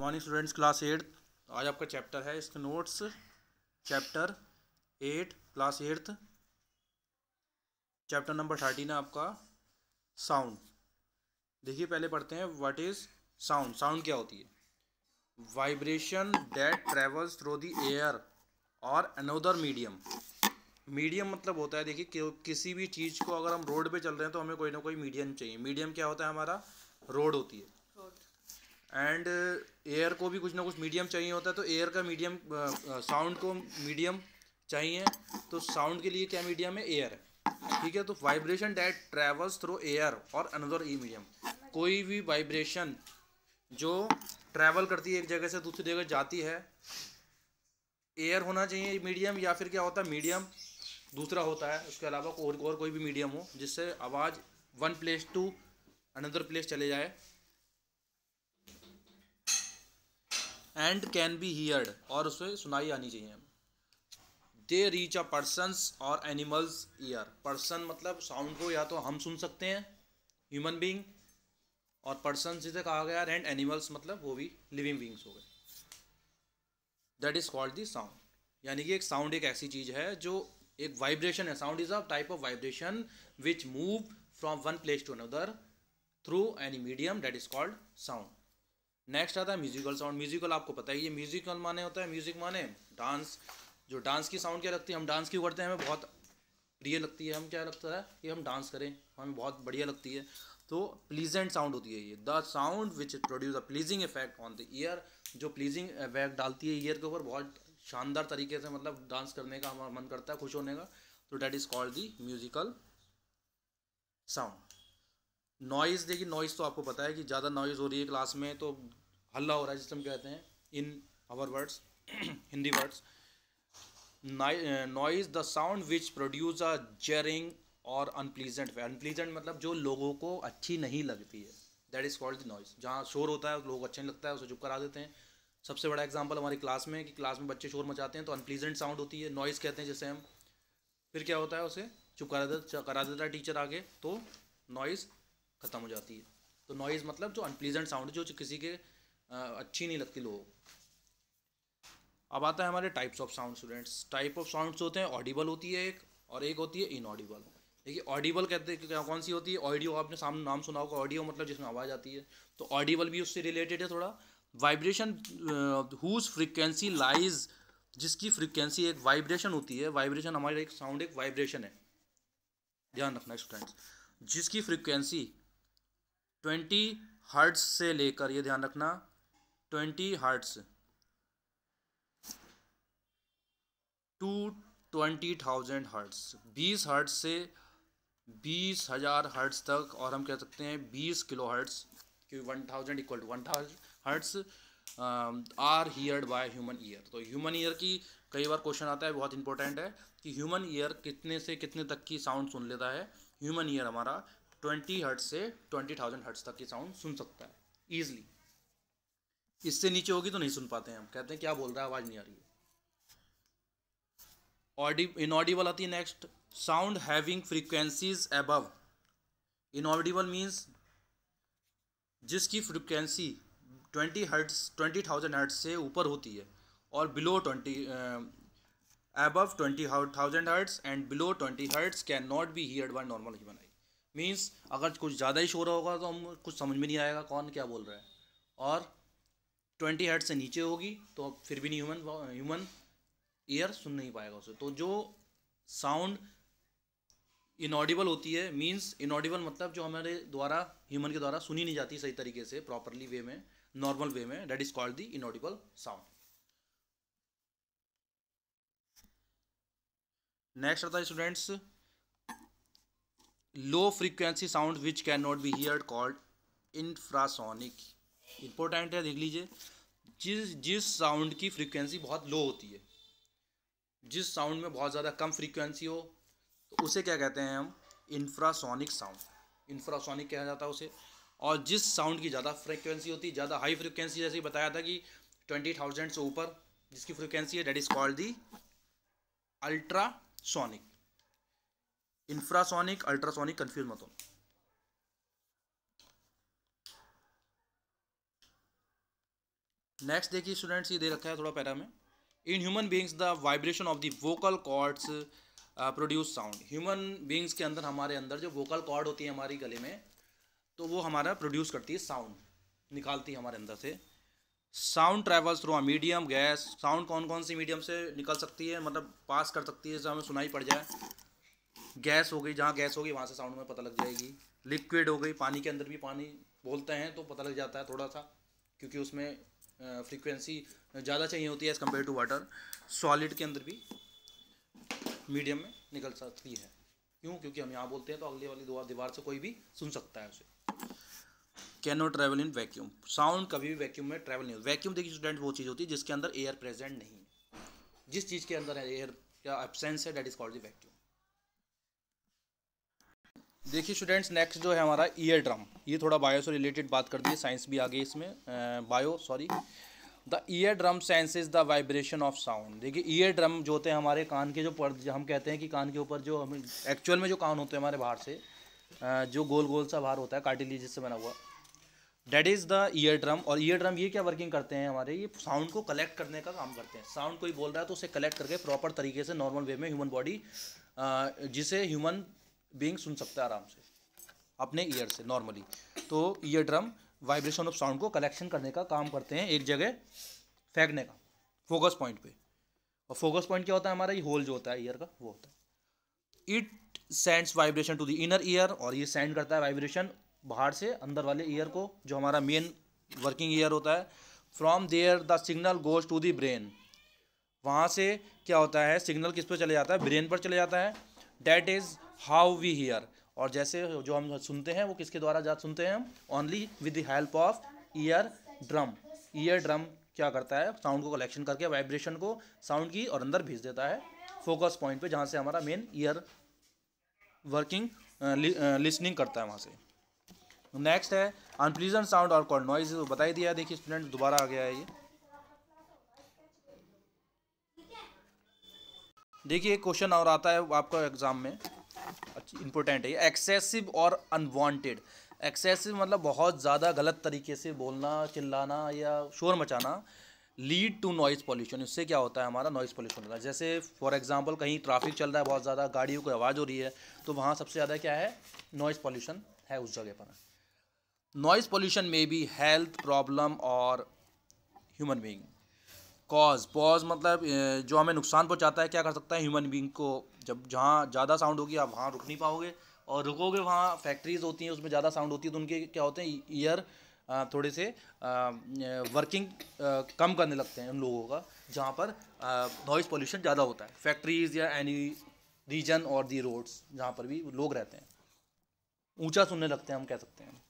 morning students class eight आज आपका chapter है इसके notes chapter eight class eighth chapter number thirteen है आपका साउंड देखिए पहले पढ़ते हैं व्हाट इज़ साउंड साउंड क्या होती है vibration that travels through the air और अनोदर मीडियम मीडियम मतलब होता है देखिए कि, किसी भी चीज़ को अगर हम रोड पे चल रहे हैं तो हमें कोई ना कोई मीडियम चाहिए मीडियम क्या होता है हमारा रोड होती है एंड एयर uh, को भी कुछ ना कुछ मीडियम चाहिए होता है तो एयर का मीडियम साउंड uh, uh, को मीडियम चाहिए तो साउंड के लिए क्या मीडियम है एयर ठीक है तो vibration that travels through air और अनदर ई मीडियम कोई भी वाइब्रेशन जो ट्रैवल करती है एक जगह से दूसरी जगह जाती है एयर होना चाहिए मीडियम या फिर क्या होता है मीडियम दूसरा होता है उसके अलावा और और कोई भी मीडियम हो जिससे आवाज़ one place to another place चले जाए एंड कैन बी हीयर्ड और उसे सुनाई आनी चाहिए दे रीच अ पर्सनस और एनिमल्स ईयर पर्सन मतलब साउंड को या तो हम सुन सकते हैं ह्यूमन बींग और पर्सन जिसे कहा गया एंड एनिमल्स मतलब वो भी लिविंग बींग्स हो गए that is called the sound यानी कि एक साउंड एक ऐसी चीज़ है जो एक वाइब्रेशन है sound is a type of vibration which move from one place to another through any medium that is called sound next आता है म्यूजिकल साउंड म्यूजिकल आपको पता है ये म्यूजिकल माने होता है म्यूजिक माने डांस जो डांस की साउंड क्या लगती है हम डांस क्यों करते हैं हमें बहुत प्रिय लगती है हम क्या लगता है कि हम डांस करें हमें बहुत बढ़िया लगती है तो प्लीजेंट साउंड होती है ये the sound which produce a pleasing effect on the ear जो प्लीजिंग इफेक्ट डालती है ईयर के ऊपर बहुत शानदार तरीके से मतलब डांस करने का हमारा मन करता है खुश होने का तो that is called the musical sound noise देखिए नॉइज़ तो आपको पता है कि ज़्यादा नॉइज़ हो रही है क्लास में तो हल्ला हो रहा है हम कहते हैं in our words Hindi words noise the sound which produce a jarring और अनप्लीजेंट वे अनप्लीजेंट मतलब जो लोगों को अच्छी नहीं लगती है that is called the noise जहाँ शोर होता है लोग अच्छा नहीं लगता है उसे चुप करा देते हैं सबसे बड़ा एग्जाम्पल हमारी क्लास में कि क्लास में बच्चे शोर मचाते हैं तो अनप्लीजेंट साउंड होती है नॉइज़ कहते हैं जैसे हम फिर क्या होता है उसे चुप करा देता करा देता है टीचर आगे तो नॉइज़ ख़त्म हो जाती है तो नॉइज़ मतलब जो अनप्लीजेंट साउंड जो किसी के अच्छी नहीं लगती लोगों को अब आता है हमारे types of sound students type of sounds होते हैं ऑडिबल होती है एक और एक होती है इनऑडिबल देखिए ऑडिबल कहते हैं क्या कौन सी होती है ऑडियो आपने सामने नाम सुना होगा ऑडियो मतलब जिसमें आवाज़ आती है तो ऑडिबल भी उससे रिलेटेड है थोड़ा वाइब्रेशन हुज फ्रिक्वेंसी लाइज जिसकी फ्रिक्वेंसी एक वाइब्रेशन होती है वाइब्रेशन हमारा एक साउंड एक वाइब्रेशन है ध्यान रखना स्टूडेंट्स जिसकी फ्रिक्वेंसी ट्वेंटी हर्ट्स से लेकर ये ध्यान रखना twenty hertz to twenty thousand hertz बीस हर्ट्स से बीस हज़ार हर्ट्स तक और हम कह सकते हैं बीस किलो हर्ट्स क्योंकि one thousand equal to one hertz are heard by human ear तो ह्यूमन ईयर की कई बार क्वेश्चन आता है बहुत इंपॉर्टेंट है कि ह्यूमन ईयर कितने से कितने तक की साउंड सुन लेता है ह्यूमन ईयर हमारा ट्वेंटी हर्ट्स से ट्वेंटी थाउजेंड हर्ट्स तक की साउंड सुन सकता है ईजली इससे नीचे होगी तो नहीं सुन पाते हैं हम कहते हैं क्या बोल रहा है आवाज़ नहीं आ रही है इनऑडिबल आती है next sound having frequencies above inaudible means जिसकी frequency twenty hertz twenty thousand hertz से ऊपर होती है और below twenty above twenty thousand hertz and below twenty hertz can not be heard by normal human I means अगर कुछ ज़्यादा ही शोर होगा तो हम कुछ समझ में नहीं आएगा कौन क्या बोल रहा है और ट्वेंटी हर्ट से नीचे होगी तो फिर भी नहीं ह्यूमन ह्यूमन ईयर सुन नहीं पाएगा उसे तो जो साउंड इनऑडिबल होती है मींस इनऑडिबल मतलब जो हमारे द्वारा ह्यूमन के द्वारा सुनी नहीं जाती सही तरीके से प्रॉपरली वे में नॉर्मल वे में that is called the inaudible sound next आता है students low frequency sound which can not be hear called infrasonic important है देख लीजिए जिस जिस साउंड की फ्रीक्वेंसी बहुत लो होती है जिस साउंड में बहुत ज़्यादा कम फ्रीक्वेंसी हो तो उसे क्या कहते हैं हम इंफ्रासोनिक साउंड इंफ्रासोनिक कहा जाता है उसे और जिस साउंड की ज़्यादा फ्रीक्वेंसी होती है ज़्यादा हाई फ्रीक्वेंसी जैसे बताया था कि ट्वेंटी थाउजेंड से ऊपर जिसकी फ्रीक्वेंसी है that is called the ultrasonic infrasonic ultrasonic confuse मत होना नेक्स्ट देखिए स्टूडेंट्स ये दे रखा है थोड़ा पैरा में in human beings the vibration of the vocal cords produce sound human beings के अंदर हमारे अंदर जो वोकल कॉर्ड होती है हमारी गले में तो वो हमारा प्रोड्यूस करती है साउंड निकालती है हमारे अंदर से sound travels through a medium gas sound कौन कौन सी मीडियम से निकल सकती है मतलब पास कर सकती है जहाँ हमें सुनाई पड़ जाए गैस हो गई जहाँ गैस होगी वहाँ से साउंड में पता लग जाएगी लिक्विड हो गई पानी के अंदर भी पानी बोलते हैं तो पता लग जाता है थोड़ा सा क्योंकि उसमें फ्रीक्वेंसी ज़्यादा चाहिए होती है as compare to water solid के अंदर भी मीडियम में निकल सकती है क्यों क्योंकि हम यहाँ बोलते हैं तो अगले वाली दीवार से कोई भी सुन सकता है उसे can not travel in vacuum sound कभी भी वैक्यूम में ट्रैवल नहीं होता वैक्यूम देखिए स्टूडेंट वो चीज़ होती है जिसके अंदर एयर प्रेजेंट नहीं है जिस चीज़ के अंदर एयर का एबसेंस है that is called the vacuum देखिए स्टूडेंट्स नेक्स्ट जो है हमारा ईयर ड्रम ये थोड़ा बायो से रिलेटेड बात कर दिए साइंस भी आ गई इसमें bio sorry the ear drum is the vibration of sound देखिए ईयर ड्रम जो होते हैं हमारे कान के जो पर हम कहते हैं कि कान के ऊपर जो हम एक्चुअल में जो कान होते हैं हमारे बाहर से जो गोल गोल सा बाहर होता है कार्टिलेज जिससे बना हुआ that is the ear drum और ईयर ड्रम ये क्या वर्किंग करते हैं हमारे ये साउंड को कलेक्ट करने का काम करते हैं साउंड कोई बोल रहा है तो उसे कलेक्ट करके प्रॉपर तरीके से नॉर्मल वे में ह्यूमन बॉडी जिसे ह्यूमन बींग सुन सकता है आराम से अपने ईयर से नॉर्मली तो ear drum vibration of sound को कलेक्शन करने का काम करते हैं एक जगह फेंकने का फोकस पॉइंट पे और फोकस पॉइंट क्या होता है हमारा ये होल जो होता है ईयर का वो होता है it sends vibration to the inner ear और ये सेंड करता है वाइब्रेशन बाहर से अंदर वाले ईयर को जो हमारा मेन वर्किंग ईयर होता है from there the signal goes to the brain वहाँ से क्या होता है सिग्नल किस पर चले जाता है ब्रेन पर चले जाता है that is how we hear और जैसे जो हम सुनते हैं वो किसके द्वारा जा सुनते हैं हम only with the help of ear drum ear drum क्या करता है साउंड को कलेक्शन करके वाइब्रेशन को साउंड की और अंदर भेज देता है फोकस पॉइंट पे जहाँ से हमारा मेन ईयर वर्किंग लिसनिंग करता है वहाँ से नेक्स्ट है अनप्लीजन साउंड और कॉल नॉइज बताई दिया देखिए स्टूडेंट दोबारा आ गया है ये देखिए एक क्वेश्चन और आता है आपका एग्ज़ाम में इम्पोर्टेंट है एक्सेसिव और अनवांटेड एक्सेसिव मतलब बहुत ज़्यादा गलत तरीके से बोलना चिल्लाना या शोर मचाना लीड टू नॉइज़ पॉल्यूशन इससे क्या होता है हमारा नॉइज़ पॉल्यूशन होता है जैसे फॉर एग्जांपल कहीं ट्रैफिक चल रहा है बहुत ज़्यादा गाड़ियों की आवाज़ हो रही है तो वहाँ सबसे ज़्यादा क्या है नॉइज़ पॉल्यूशन है उस जगह पर नॉइज़ पॉल्यूशन में भी हेल्थ प्रॉब्लम और ह्यूमन बींग कॉज पॉज मतलब जो हमें नुकसान पहुंचाता है क्या कर सकता है ह्यूमन बींग को जब जहाँ ज़्यादा साउंड होगी आप वहाँ रुक नहीं पाओगे और रुकोगे वहाँ फैक्ट्रीज़ होती हैं उसमें ज़्यादा साउंड होती है तो उनके क्या होते हैं ईयर e-, थोड़े से वर्किंग कम करने लगते हैं उन लोगों का जहाँ पर नॉइज़ पोल्यूशन ज़्यादा होता है फैक्ट्रीज़ या एनी रीजन और दी रोड्स जहाँ पर भी लोग रहते हैं ऊंचा सुनने लगते हैं हम कह सकते हैं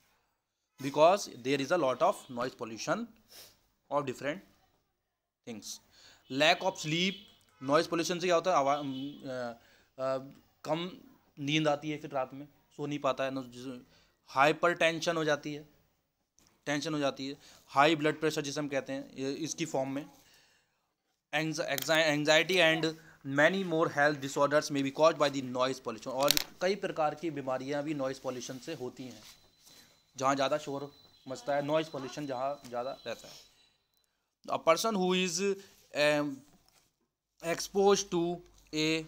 because there is a lot of noise pollution of different things lack of sleep noise pollution से क्या होता है आवा कम नींद आती है फिर रात में सो नहीं पाता है हाइपर टेंशन हो जाती है टेंशन हो जाती है हाई ब्लड प्रेशर जिसे हम कहते हैं इसकी फॉर्म में anxiety and many more health disorders में be cause by the noise pollution और कई प्रकार की बीमारियाँ भी नॉइज़ पॉल्यूशन से होती हैं जहाँ ज़्यादा शोर मचता है नॉइज़ पॉल्यूशन जहाँ ज़्यादा रहता है a person who is expose to a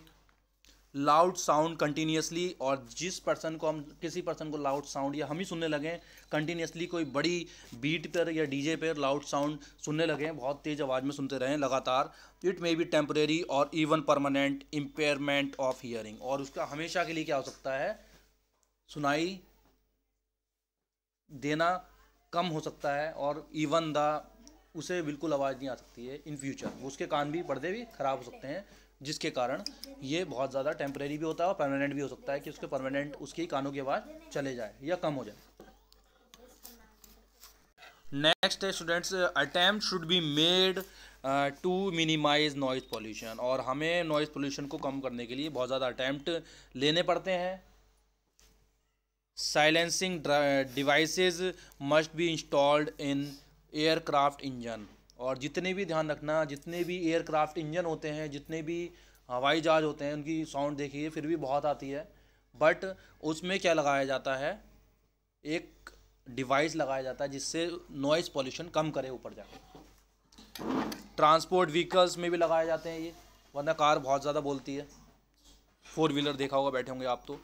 loud sound continuously और जिस पर्सन को हम किसी पर्सन को लाउड साउंड या हम ही सुनने लगें कंटिन्यूसली कोई बड़ी बीट पर या डीजे पर लाउड साउंड सुनने लगें बहुत तेज़ आवाज़ में सुनते रहें लगातार इट मे बी टेम्परेरी और even permanent impairment of hearing और उसका हमेशा के लिए क्या हो सकता है सुनाई देना कम हो सकता है और इवन द उसे बिल्कुल आवाज़ नहीं आ सकती है इन फ्यूचर उसके कान भी पर्दे भी ख़राब हो सकते हैं जिसके कारण ये बहुत ज़्यादा टेम्प्रेरी भी होता है और परमानेंट भी हो सकता है कि उसके परमानेंट उसके कानों की आवाज़ चले जाए या कम हो जाए नेक्स्ट है students attempt should be made to minimize noise pollution और हमें नॉइज़ पोल्यूशन को कम करने के लिए बहुत ज़्यादा अटैम्प्ट लेने पड़ते हैं silencing devices must be installed in aircraft engine और जितने भी ध्यान रखना जितने भी एयरक्राफ्ट इंजन होते हैं जितने भी हवाई जहाज होते हैं उनकी साउंड देखिए फिर भी बहुत आती है बट उसमें क्या लगाया जाता है एक डिवाइस लगाया जाता है जिससे नॉइस पॉल्यूशन कम करे ऊपर जाकर ट्रांसपोर्ट व्हीकल्स में भी लगाए जाते हैं ये वरना कार बहुत ज़्यादा बोलती है फोर व्हीलर देखा होगा बैठे होंगे आप तो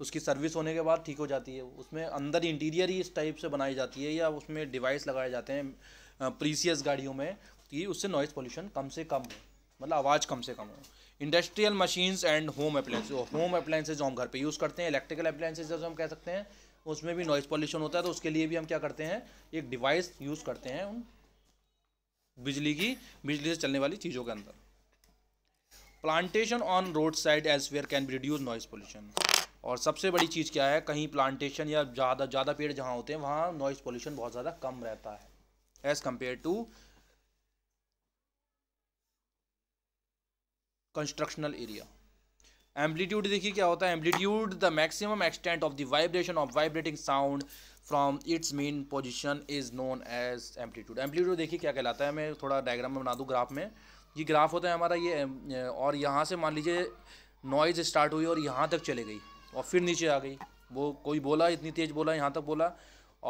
उसकी सर्विस होने के बाद ठीक हो जाती है उसमें अंदर इंटीरियर ही इस टाइप से बनाई जाती है या उसमें डिवाइस लगाए जाते हैं प्रीसीस गाड़ियों में कि तो उससे नॉइज़ पोल्यूशन कम से कम हो मतलब आवाज़ कम से कम हो industrial machines and home appliances home appliances जो हम घर पे यूज़ करते हैं इलेक्ट्रिकल अप्लाइंसेज जो हम कह सकते हैं उसमें भी नॉइज़ पॉल्यूशन होता है तो उसके लिए भी हम क्या करते हैं एक डिवाइस यूज़ करते हैं उन बिजली की बिजली से चलने वाली चीज़ों के अंदर plantation on road side elsewhere can reduce noise pollution और सबसे बड़ी चीज़ क्या है कहीं प्लांटेशन या ज़्यादा ज़्यादा पेड़ जहाँ होते हैं वहाँ नॉइज़ पोल्यूशन बहुत ज़्यादा कम रहता है as compare to constructional area amplitude देखिए क्या होता है amplitude the maximum extent of the vibration of vibrating sound from its mean position is known as amplitude amplitude देखिए क्या कहलाता है मैं थोड़ा डायग्राम में बना दूँ ग्राफ में ये ग्राफ होता है हमारा ये और यहाँ से मान लीजिए नॉइज़ स्टार्ट हुई और यहाँ तक चले गई और फिर नीचे आ गई वो कोई बोला इतनी तेज़ बोला यहाँ तक बोला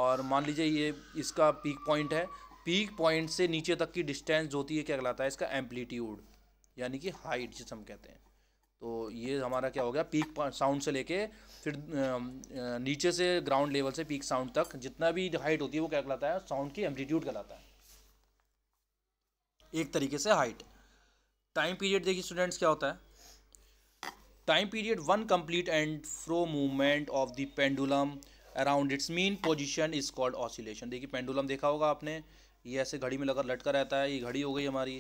और मान लीजिए ये इसका पीक पॉइंट है पीक पॉइंट से नीचे तक की डिस्टेंस जो होती है क्या कहलाता है इसका एम्पलीट्यूड यानी कि हाइट जिसे हम कहते हैं तो ये हमारा क्या हो गया पीक साउंड से लेके फिर नीचे से ग्राउंड लेवल से पीक साउंड तक जितना भी हाइट होती है वो क्या कहलाता है साउंड की एम्पलीट्यूड कहलाता है एक तरीके से हाइट टाइम पीरियड देखिए स्टूडेंट्स क्या होता है time period one complete and fro movement of the pendulum around its mean position is called oscillation देखिए पेंडुलम देखा होगा आपने ये ऐसे घड़ी में लगा लटका रहता है ये घड़ी हो गई हमारी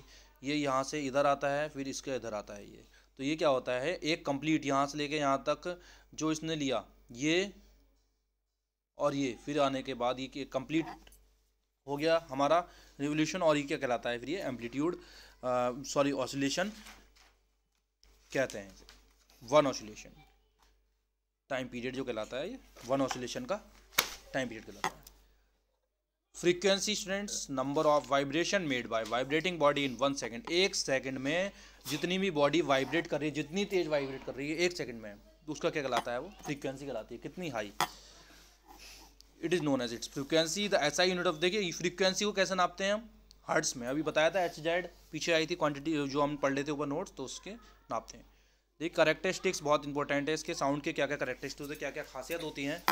ये यहाँ से इधर आता है फिर इसके इधर आता है ये तो ये क्या होता है एक कंप्लीट यहाँ से लेके यहाँ तक जो इसने लिया ये और ये फिर आने के बाद ये कंप्लीट हो गया हमारा रिवोल्यूशन और ये क्या कहलाता है फिर ये एम्पलीट्यूड सॉरी ऑसिलेशन कहते हैं वन ऑसिलेशन टाइम पीरियड जो कहलाता है ये वन ऑसिलेशन का टाइम पीरियड कहलाता है frequency students number of vibration made by vibrating body in one second एक सेकंड में जितनी भी बॉडी वाइब्रेट कर रही है जितनी तेज वाइब्रेट कर रही है एक सेकंड में उसका क्या कहलाता है वो फ्रीक्वेंसी कहलाती है कितनी high it is known as its frequency the S I unit of देखिए फ्रीक्वेंसी को कैसे नापते हैं हम हर्ट्स में अभी बताया था एच जेड पीछे आई थी क्वांटिटी जो हम पढ़ लेते ऊपर नोट्स तो उसके नापते हैं ये करेक्टरिस्टिक्स बहुत इंपॉर्टेंट है इसके साउंड के क्या क्या करेक्टरिस्टिक्स क्या क्या खासियत होती हैं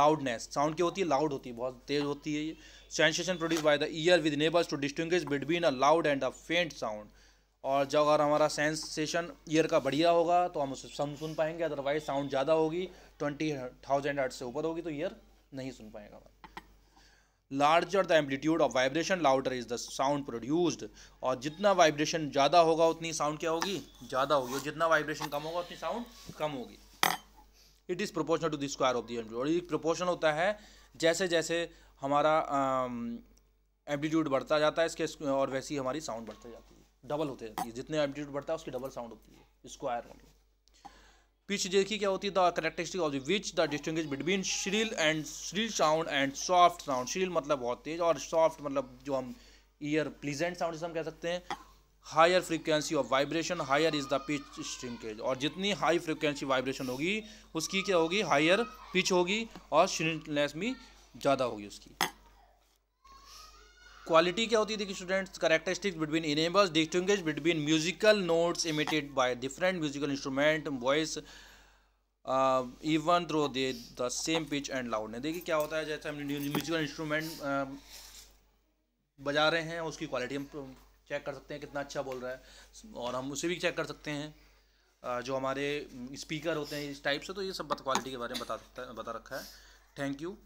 लाउडनेस साउंड क्या होती है लाउड होती है बहुत तेज होती है ये sensation produce by the ear with neighbours to distinguish between a loud and a faint sound और जब अगर हमारा सेंसेशन ईयर का बढ़िया होगा तो हम उसे सुन पाएंगे अदरवाइज साउंड ज़्यादा होगी ट्वेंटी थाउजेंड से ऊपर होगी तो ईयर नहीं सुन पाएगा larger the amplitude of vibration louder is the sound produced और जितना वाइब्रेशन ज़्यादा होगा उतनी साउंड क्या होगी ज़्यादा होगी और जितना वाइब्रेशन कम होगा उतनी साउंड कम होगी it is proportional to the square of the amplitude ये प्रोपोर्शन होता है जैसे जैसे हमारा एम्पलीट्यूड बढ़ता जाता है इसके और वैसी हमारी साउंड बढ़ती जाती है डबल होते जाती है जितने एम्पलीट्यूड बढ़ता है उसकी डबल साउंड होती है स्क्वायर में पिच देखिए क्या होती है the characteristic of which the distinguish between shrill and shrill sound and soft sound shrill मतलब बहुत तेज और सॉफ्ट मतलब जो हम ईयर प्लीजेंट साउंड जिसमें हम कह सकते हैं higher frequency of vibration higher is the pitch shrinkage और जितनी हाई फ्रीक्वेंसी वाइब्रेशन होगी उसकी क्या होगी हायर पिच होगी और श्रिंकनेस भी ज़्यादा होगी उसकी क्वालिटी क्या होती है देखिए students characteristics between enables distinguish between musical notes emitted by different musical instrument voice even through they the same pitch and loud देखिए क्या होता है जैसे हम म्यूजिकल इंस्ट्रूमेंट बजा रहे हैं उसकी क्वालिटी हम चेक कर सकते हैं कितना अच्छा बोल रहा है और हम उसे भी चेक कर सकते हैं uh, जो हमारे स्पीकर होते हैं इस टाइप से तो ये सब क्वालिटी के बारे में बता सकता है बता रखा है थैंक यू